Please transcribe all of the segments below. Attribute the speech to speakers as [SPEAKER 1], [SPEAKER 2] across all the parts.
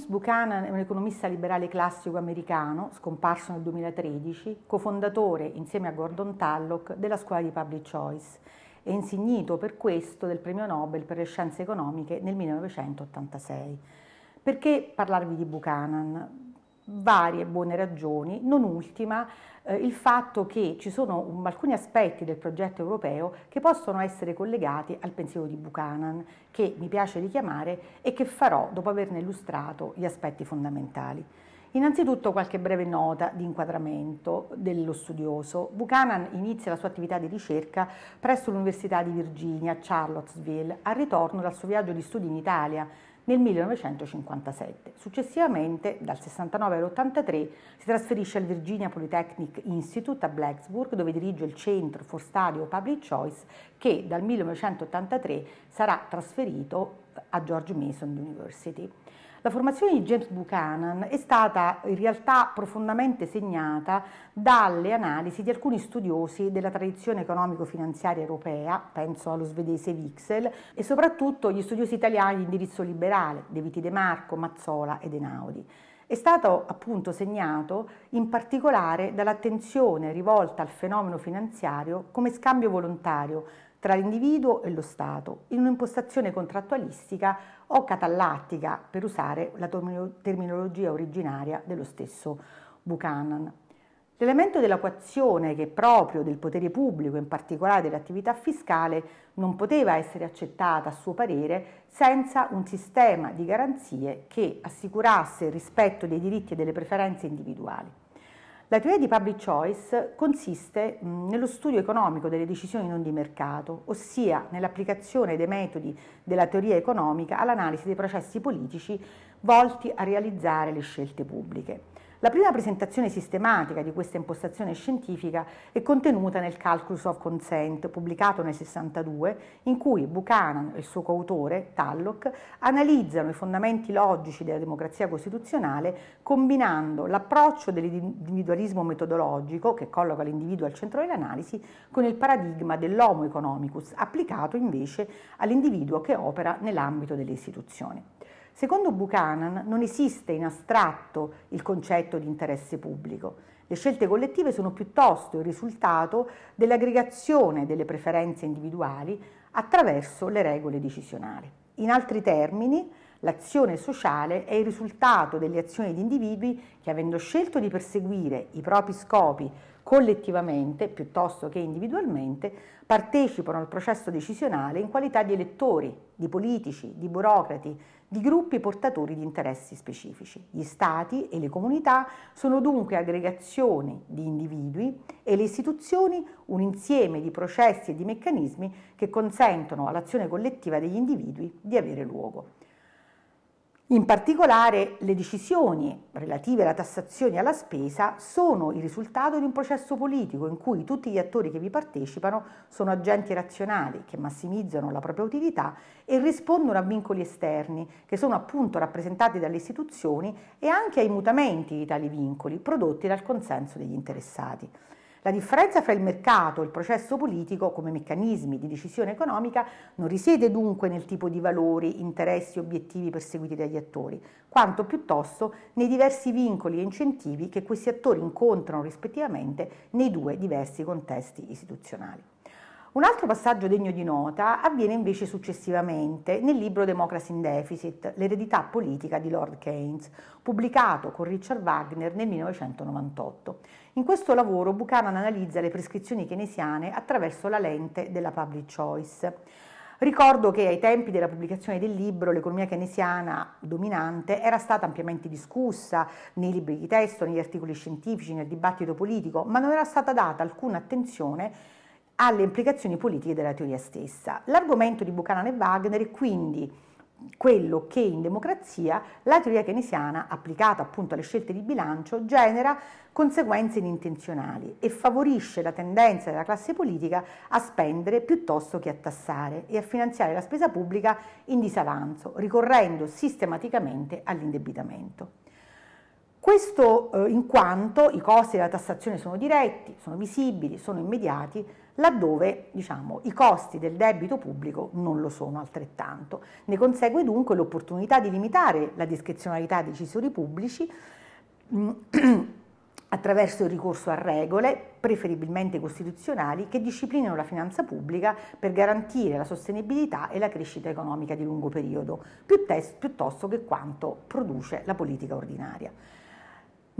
[SPEAKER 1] James Buchanan è un economista liberale classico americano, scomparso nel 2013, cofondatore, insieme a Gordon Tallock, della scuola di Public Choice e insignito per questo del premio Nobel per le scienze economiche nel 1986. Perché parlarvi di Buchanan? varie buone ragioni, non ultima eh, il fatto che ci sono um, alcuni aspetti del progetto europeo che possono essere collegati al pensiero di Buchanan, che mi piace richiamare e che farò dopo averne illustrato gli aspetti fondamentali. Innanzitutto qualche breve nota di inquadramento dello studioso. Buchanan inizia la sua attività di ricerca presso l'Università di Virginia, Charlottesville, al ritorno dal suo viaggio di studi in Italia, nel 1957. Successivamente, dal 69 all'83, si trasferisce al Virginia Polytechnic Institute a Blacksburg, dove dirige il Centro for Study of Public Choice, che dal 1983 sarà trasferito a George Mason University. La formazione di James Buchanan è stata in realtà profondamente segnata dalle analisi di alcuni studiosi della tradizione economico-finanziaria europea, penso allo svedese Wixel, e soprattutto gli studiosi italiani di indirizzo liberale, De Viti De Marco, Mazzola ed Enaudi. È stato appunto segnato in particolare dall'attenzione rivolta al fenomeno finanziario come scambio volontario tra l'individuo e lo Stato in un'impostazione contrattualistica o catalattica, per usare la terminologia originaria dello stesso Buchanan. L'elemento dell'equazione che è proprio del potere pubblico, in particolare dell'attività fiscale, non poteva essere accettata a suo parere senza un sistema di garanzie che assicurasse il rispetto dei diritti e delle preferenze individuali. La teoria di public choice consiste mm, nello studio economico delle decisioni non di mercato, ossia nell'applicazione dei metodi della teoria economica all'analisi dei processi politici volti a realizzare le scelte pubbliche. La prima presentazione sistematica di questa impostazione scientifica è contenuta nel Calculus of Consent, pubblicato nel 62, in cui Buchanan e il suo coautore, Tallock, analizzano i fondamenti logici della democrazia costituzionale combinando l'approccio dell'individualismo metodologico, che colloca l'individuo al centro dell'analisi, con il paradigma dell'homo economicus, applicato invece all'individuo che opera nell'ambito delle istituzioni. Secondo Buchanan non esiste in astratto il concetto di interesse pubblico. Le scelte collettive sono piuttosto il risultato dell'aggregazione delle preferenze individuali attraverso le regole decisionali. In altri termini, L'azione sociale è il risultato delle azioni di individui che, avendo scelto di perseguire i propri scopi collettivamente piuttosto che individualmente, partecipano al processo decisionale in qualità di elettori, di politici, di burocrati, di gruppi portatori di interessi specifici. Gli stati e le comunità sono dunque aggregazioni di individui e le istituzioni un insieme di processi e di meccanismi che consentono all'azione collettiva degli individui di avere luogo. In particolare le decisioni relative alla tassazione e alla spesa sono il risultato di un processo politico in cui tutti gli attori che vi partecipano sono agenti razionali che massimizzano la propria utilità e rispondono a vincoli esterni che sono appunto rappresentati dalle istituzioni e anche ai mutamenti di tali vincoli prodotti dal consenso degli interessati. La differenza fra il mercato e il processo politico come meccanismi di decisione economica non risiede dunque nel tipo di valori, interessi e obiettivi perseguiti dagli attori, quanto piuttosto nei diversi vincoli e incentivi che questi attori incontrano rispettivamente nei due diversi contesti istituzionali. Un altro passaggio degno di nota avviene invece successivamente nel libro Democracy in Deficit, l'eredità politica di Lord Keynes, pubblicato con Richard Wagner nel 1998. In questo lavoro Buchanan analizza le prescrizioni keynesiane attraverso la lente della public choice. Ricordo che ai tempi della pubblicazione del libro l'economia keynesiana dominante era stata ampiamente discussa nei libri di testo, negli articoli scientifici, nel dibattito politico, ma non era stata data alcuna attenzione alle implicazioni politiche della teoria stessa. L'argomento di Buchanan e Wagner è quindi quello che in democrazia la teoria keynesiana, applicata appunto alle scelte di bilancio, genera conseguenze inintenzionali e favorisce la tendenza della classe politica a spendere piuttosto che a tassare e a finanziare la spesa pubblica in disavanzo, ricorrendo sistematicamente all'indebitamento. Questo eh, in quanto i costi della tassazione sono diretti, sono visibili, sono immediati, laddove diciamo, i costi del debito pubblico non lo sono altrettanto. Ne consegue dunque l'opportunità di limitare la discrezionalità dei decisori pubblici mm, attraverso il ricorso a regole, preferibilmente costituzionali, che disciplinano la finanza pubblica per garantire la sostenibilità e la crescita economica di lungo periodo, piuttosto che quanto produce la politica ordinaria.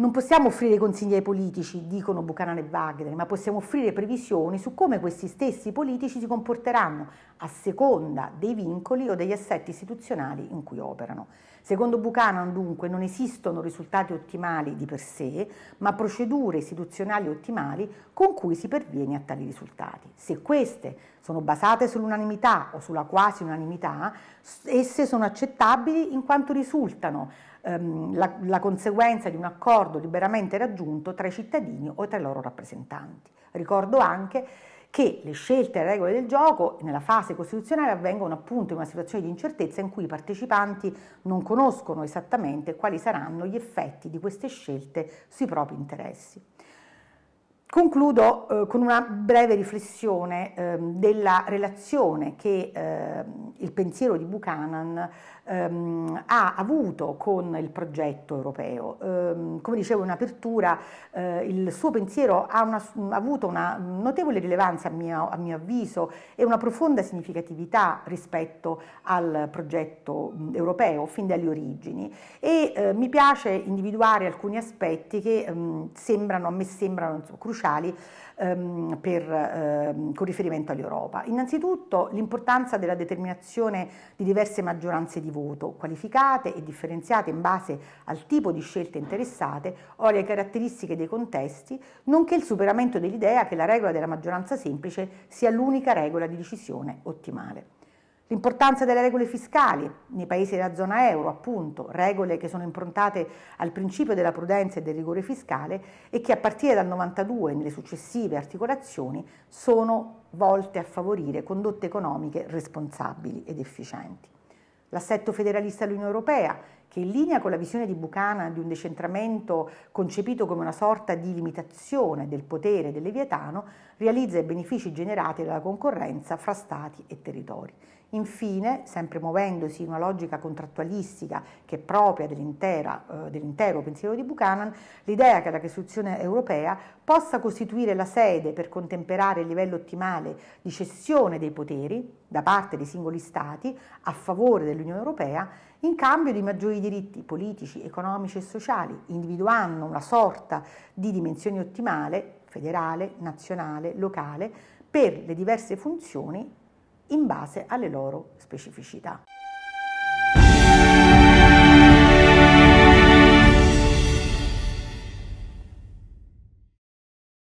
[SPEAKER 1] Non possiamo offrire consigli ai politici, dicono Buchanan e Wagner, ma possiamo offrire previsioni su come questi stessi politici si comporteranno a seconda dei vincoli o degli assetti istituzionali in cui operano. Secondo Buchanan, dunque, non esistono risultati ottimali di per sé, ma procedure istituzionali ottimali con cui si perviene a tali risultati. Se queste sono basate sull'unanimità o sulla quasi unanimità, esse sono accettabili in quanto risultano ehm, la, la conseguenza di un accordo liberamente raggiunto tra i cittadini o tra i loro rappresentanti. Ricordo anche che le scelte e le regole del gioco nella fase costituzionale avvengono appunto in una situazione di incertezza in cui i partecipanti non conoscono esattamente quali saranno gli effetti di queste scelte sui propri interessi. Concludo eh, con una breve riflessione eh, della relazione che eh, il pensiero di Buchanan ehm, ha avuto con il progetto europeo. Ehm, come dicevo in apertura, eh, il suo pensiero ha, una, ha, avuto una notevole rilevanza a mio, a mio, avviso e una profonda significatività rispetto al progetto europeo fin dalle origini e eh, mi piace individuare alcuni aspetti che ehm, sembrano, a me sembrano cruciali cruciali ehm, per, ehm, con riferimento all'Europa. Innanzitutto l'importanza della determinazione di diverse maggioranze di voto, qualificate e differenziate in base al tipo di scelte interessate o alle caratteristiche dei contesti, nonché il superamento dell'idea che la regola della maggioranza semplice sia l'unica regola di decisione ottimale. L'importanza delle regole fiscali nei paesi della zona euro, appunto, regole che sono improntate al principio della prudenza e del rigore fiscale e che a partire dal 92 e nelle successive articolazioni sono volte a favorire condotte economiche responsabili ed efficienti. L'assetto federalista dell'Unione Europea che in linea con la visione di Buchanan di un decentramento concepito come una sorta di limitazione del potere del Leviatano, realizza i benefici generati dalla concorrenza fra Stati e territori. Infine, sempre muovendosi in una logica contrattualistica che è propria dell'intera, eh, dell'intero pensiero di Buchanan, l'idea che la Costituzione europea possa costituire la sede per contemperare il livello ottimale di cessione dei poteri da parte dei singoli Stati a favore dell'Unione europea in cambio di maggiori diritti politici, economici e sociali, individuando una sorta di dimensione ottimale, federale, nazionale, locale, per le diverse funzioni in base alle loro specificità.